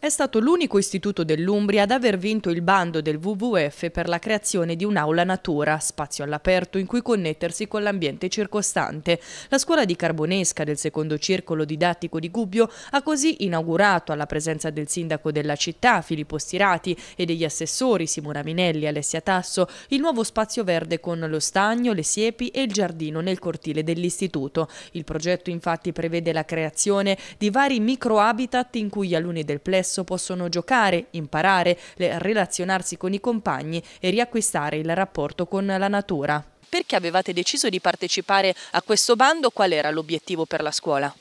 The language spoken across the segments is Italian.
È stato l'unico istituto dell'Umbria ad aver vinto il bando del WWF per la creazione di un'aula natura, spazio all'aperto in cui connettersi con l'ambiente circostante. La scuola di Carbonesca del secondo circolo didattico di Gubbio ha così inaugurato, alla presenza del sindaco della città Filippo Stirati e degli assessori Simona Minelli e Alessia Tasso, il nuovo spazio verde con lo stagno, le siepi e il giardino nel cortile dell'istituto. Il progetto infatti prevede la creazione di vari micro habitat in cui gli alunni del plesso adesso possono giocare, imparare, relazionarsi con i compagni e riacquistare il rapporto con la natura. Perché avevate deciso di partecipare a questo bando? Qual era l'obiettivo per la scuola?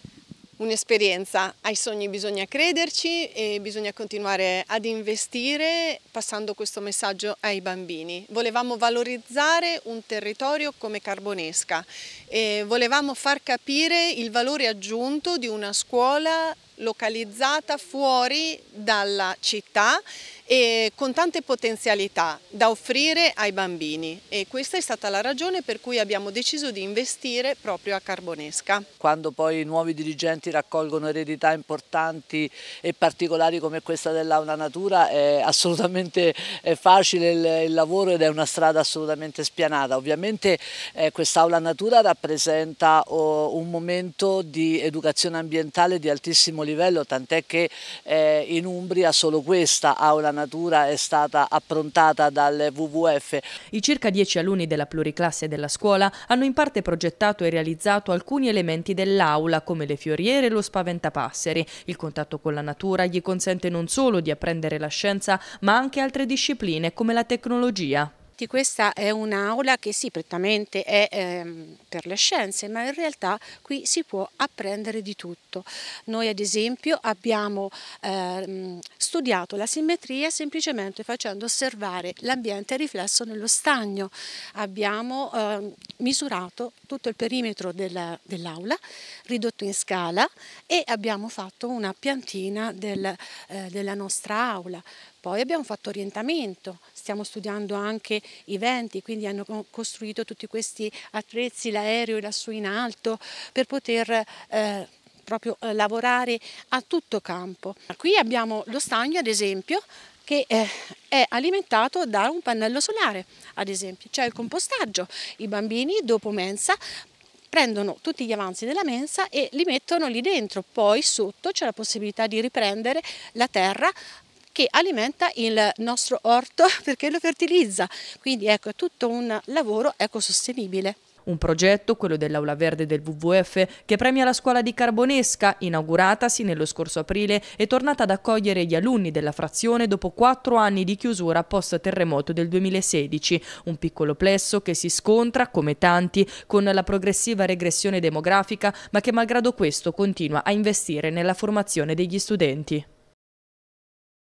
Un'esperienza, ai sogni bisogna crederci e bisogna continuare ad investire passando questo messaggio ai bambini. Volevamo valorizzare un territorio come Carbonesca e volevamo far capire il valore aggiunto di una scuola localizzata fuori dalla città e con tante potenzialità da offrire ai bambini e questa è stata la ragione per cui abbiamo deciso di investire proprio a Carbonesca. Quando poi i nuovi dirigenti raccolgono eredità importanti e particolari come questa dell'Aula Natura è assolutamente facile il, lavoro ed è una strada assolutamente spianata. Ovviamente eh, quest'Aula Natura rappresenta oh, un momento di educazione ambientale di altissimo livello, tant'è che eh, in Umbria solo questa Aula Natura natura è stata approntata dal WWF. I circa dieci alunni della pluriclasse della scuola hanno in parte progettato e realizzato alcuni elementi dell'aula come le fioriere e lo spaventapasseri. Il contatto con la natura gli consente non solo di apprendere la scienza ma anche altre discipline come la tecnologia questa è un'aula che sì, prettamente è ehm, per le scienze, ma in realtà qui si può apprendere di tutto. Noi ad esempio abbiamo ehm, studiato la simmetria semplicemente facendo osservare l'ambiente riflesso nello stagno. Abbiamo eh, misurato tutto il perimetro dell'aula, ridotto in scala, e abbiamo fatto una piantina del, eh, della nostra aula. Poi abbiamo fatto orientamento, stiamo studiando anche i venti, quindi hanno costruito tutti questi attrezzi, l'aereo lassù in alto, per poter... Eh, proprio eh, lavorare a tutto campo. Qui abbiamo lo stagno ad esempio che eh, è alimentato da un pannello solare, ad esempio. C'è il compostaggio, i bambini dopo mensa prendono tutti gli avanzi della mensa e li mettono lì dentro, poi sotto c'è la possibilità di riprendere la terra che alimenta il nostro orto perché lo fertilizza, quindi ecco è tutto un lavoro ecosostenibile. Un progetto, quello dell'Aula Verde del WWF, che premia la scuola di Carbonesca, inauguratasi nello scorso aprile e tornata ad accogliere gli alunni della frazione dopo quattro anni di chiusura post terremoto del 2016. Un piccolo plesso che si scontra, come tanti, con la progressiva regressione demografica, ma che malgrado questo continua a investire nella formazione degli studenti.